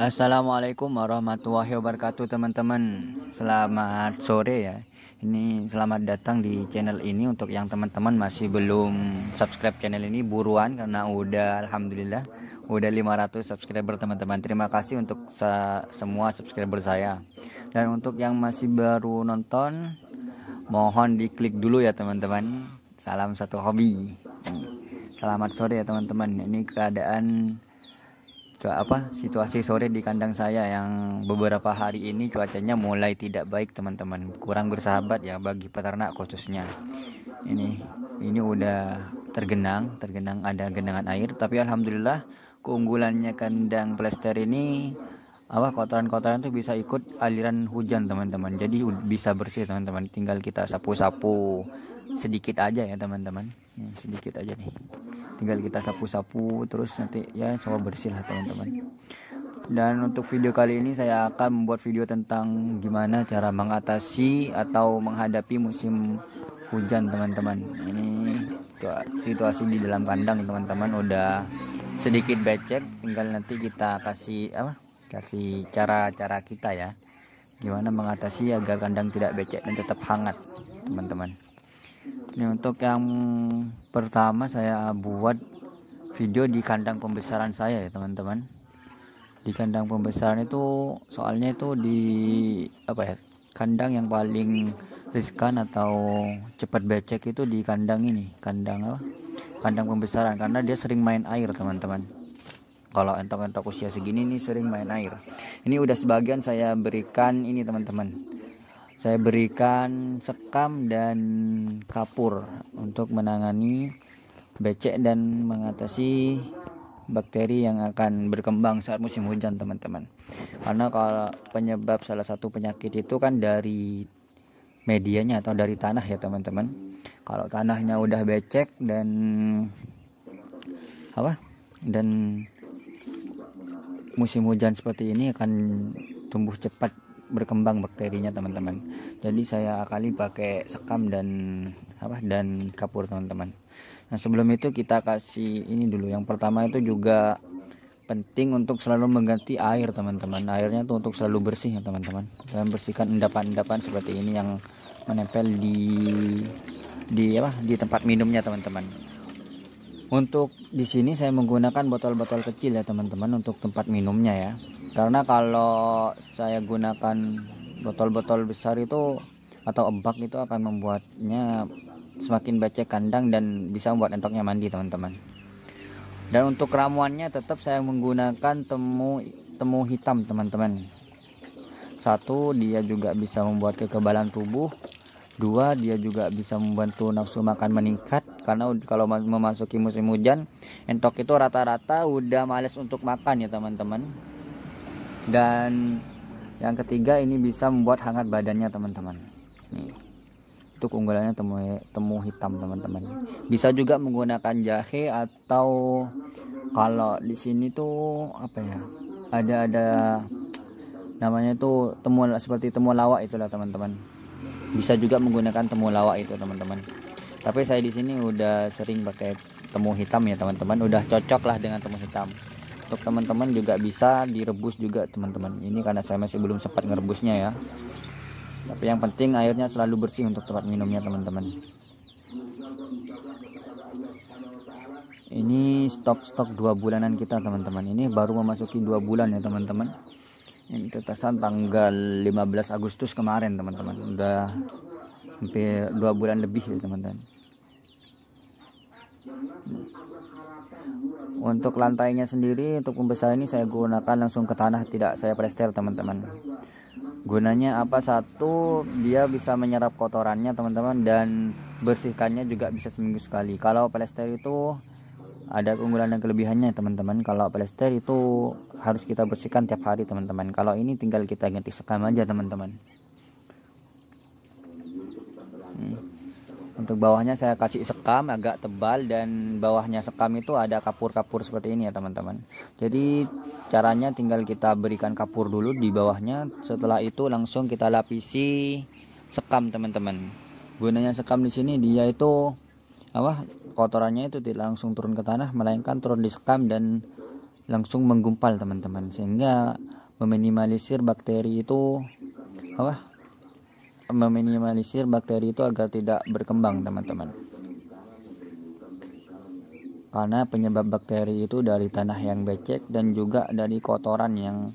Assalamualaikum warahmatullahi wabarakatuh teman-teman Selamat sore ya Ini selamat datang di channel ini Untuk yang teman-teman masih belum subscribe channel ini Buruan karena udah Alhamdulillah Udah 500 subscriber teman-teman Terima kasih untuk semua subscriber saya Dan untuk yang masih baru nonton Mohon diklik dulu ya teman-teman Salam satu hobi Selamat sore ya teman-teman Ini keadaan apa situasi sore di kandang saya yang beberapa hari ini cuacanya mulai tidak baik teman-teman kurang bersahabat ya bagi peternak khususnya ini ini udah tergenang tergenang ada genangan air tapi alhamdulillah keunggulannya kandang plester ini apa kotoran-kotoran itu bisa ikut aliran hujan teman-teman jadi bisa bersih teman-teman tinggal kita sapu-sapu sedikit aja ya teman-teman ya, sedikit aja nih tinggal kita sapu-sapu terus nanti ya sama bersih lah teman-teman dan untuk video kali ini saya akan membuat video tentang gimana cara mengatasi atau menghadapi musim hujan teman-teman ini situasi di dalam kandang teman-teman udah sedikit becek tinggal nanti kita kasih apa kasih cara-cara kita ya gimana mengatasi agar kandang tidak becek dan tetap hangat teman-teman ini untuk yang pertama saya buat video di kandang pembesaran saya ya teman-teman di kandang pembesaran itu soalnya itu di apa ya kandang yang paling riskan atau cepat becek itu di kandang ini kandang apa kandang pembesaran karena dia sering main air teman-teman kalau entok-entok usia segini nih sering main air ini udah sebagian saya berikan ini teman-teman saya berikan sekam dan kapur untuk menangani becek dan mengatasi bakteri yang akan berkembang saat musim hujan teman-teman karena kalau penyebab salah satu penyakit itu kan dari medianya atau dari tanah ya teman-teman kalau tanahnya udah becek dan apa dan musim hujan seperti ini akan tumbuh cepat berkembang bakterinya teman-teman jadi saya akali pakai sekam dan apa dan kapur teman-teman nah sebelum itu kita kasih ini dulu yang pertama itu juga penting untuk selalu mengganti air teman-teman airnya tuh untuk selalu bersih ya teman-teman dan bersihkan endapan-endapan seperti ini yang menempel di di apa di tempat minumnya teman-teman untuk di sini saya menggunakan botol-botol kecil ya teman-teman untuk tempat minumnya ya. Karena kalau saya gunakan botol-botol besar itu atau embak itu akan membuatnya semakin baca kandang dan bisa membuat entoknya mandi teman-teman. Dan untuk ramuannya tetap saya menggunakan temu temu hitam teman-teman. Satu dia juga bisa membuat kekebalan tubuh dua dia juga bisa membantu nafsu makan meningkat karena kalau memasuki musim hujan entok itu rata-rata udah males untuk makan ya teman-teman dan yang ketiga ini bisa membuat hangat badannya teman-teman itu keunggulannya temu temu hitam teman-teman bisa juga menggunakan jahe atau kalau di sini tuh apa ya ada ada namanya tuh temu seperti temu lawak itulah teman-teman bisa juga menggunakan temulawak itu teman-teman tapi saya di sini udah sering pakai temu hitam ya teman-teman udah cocok lah dengan temu hitam untuk teman-teman juga bisa direbus juga teman-teman ini karena saya masih belum sempat ngerebusnya ya tapi yang penting airnya selalu bersih untuk tempat minumnya teman-teman ini stok-stok dua bulanan kita teman-teman ini baru memasuki dua bulan ya teman-teman ini tetesan tanggal 15 Agustus kemarin teman-teman Udah hampir dua bulan lebih ya teman-teman Untuk lantainya sendiri untuk pembesar ini saya gunakan langsung ke tanah tidak saya plester teman-teman Gunanya apa satu dia bisa menyerap kotorannya teman-teman dan bersihkannya juga bisa seminggu sekali Kalau plester itu ada keunggulan dan kelebihannya teman-teman kalau plester itu harus kita bersihkan tiap hari teman-teman kalau ini tinggal kita ganti sekam aja teman-teman hmm. untuk bawahnya saya kasih sekam agak tebal dan bawahnya sekam itu ada kapur-kapur seperti ini ya teman-teman jadi caranya tinggal kita berikan kapur dulu di bawahnya setelah itu langsung kita lapisi sekam teman-teman gunanya sekam di sini dia itu apa kotorannya itu tidak langsung turun ke tanah melainkan turun di sekam dan langsung menggumpal teman-teman sehingga meminimalisir bakteri itu apa meminimalisir bakteri itu agar tidak berkembang teman-teman karena penyebab bakteri itu dari tanah yang becek dan juga dari kotoran yang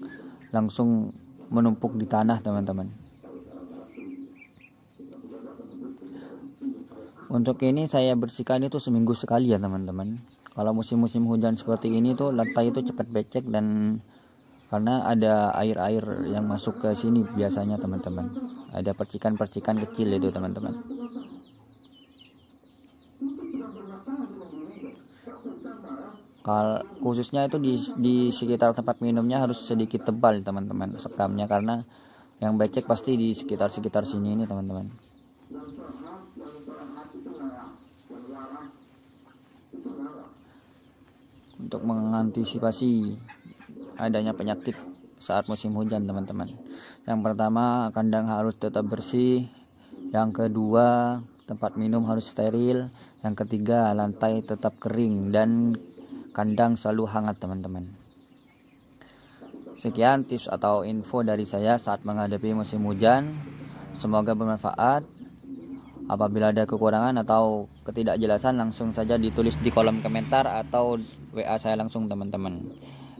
langsung menumpuk di tanah teman-teman untuk ini saya bersihkan itu seminggu sekali ya teman-teman kalau musim-musim hujan seperti ini tuh lantai itu cepat becek dan karena ada air-air yang masuk ke sini biasanya teman-teman ada percikan-percikan kecil itu teman-teman khususnya itu di, di sekitar tempat minumnya harus sedikit tebal teman-teman sekamnya karena yang becek pasti di sekitar-sekitar sini ini teman-teman untuk mengantisipasi adanya penyakit saat musim hujan teman-teman yang pertama kandang harus tetap bersih yang kedua tempat minum harus steril yang ketiga lantai tetap kering dan kandang selalu hangat teman-teman sekian tips atau info dari saya saat menghadapi musim hujan semoga bermanfaat Apabila ada kekurangan atau ketidakjelasan langsung saja ditulis di kolom komentar atau WA saya langsung teman-teman.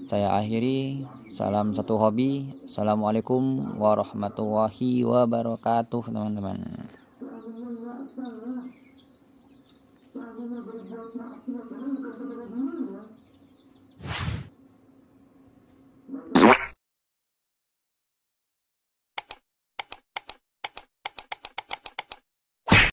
Saya akhiri, salam satu hobi. Assalamualaikum warahmatullahi wabarakatuh teman-teman.